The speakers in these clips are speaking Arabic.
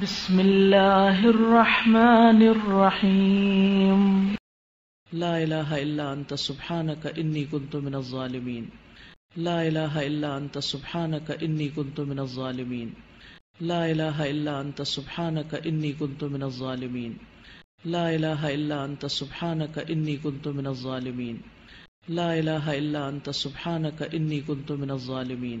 بسم الله الرحمن الرحيم لا إله إلا أنت سبحانك إني كنت من الظالمين لا إله إلا أنت سبحانك إني كنت من الظالمين لا إله إلا أنت سبحانك إني كنت من الظالمين لا إله إلا أنت سبحانك إني كنت من الظالمين لا إله إلا أنت سبحانك إني كنت من الظالمين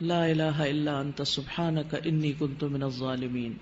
لا الہ الا انت سبحانک انی کنت من الظالمین